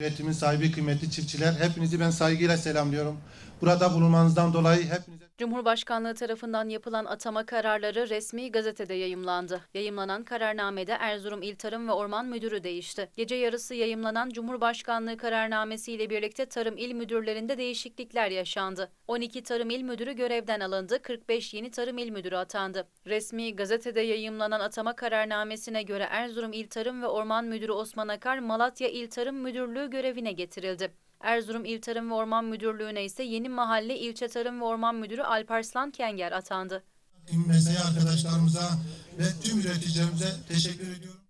Üretimin sahibi kıymetli çiftçiler, hepinizi ben saygıyla selamlıyorum burada bulunmanızdan dolayı hepinize... Cumhurbaşkanlığı tarafından yapılan atama kararları resmi gazetede yayımlandı. Yayımlanan kararnamede Erzurum İl Tarım ve Orman Müdürü değişti. Gece yarısı yayımlanan Cumhurbaşkanlığı kararnamesi ile birlikte tarım il müdürlerinde değişiklikler yaşandı. 12 tarım il müdürü görevden alındı, 45 yeni tarım il müdürü atandı. Resmi gazetede yayımlanan atama kararnamesine göre Erzurum İl Tarım ve Orman Müdürü Osman Akar, Malatya İl Tarım Müdürlüğü görevine getirildi. Erzurum İl Tarım ve Orman Müdürlüğü'ne ise yeni mahalle ilçe Tarım ve Orman Müdürü Alparslan Kenger atandı. Mesleği arkadaşlarımıza ve tüm üreticilerimize teşekkür ediyorum.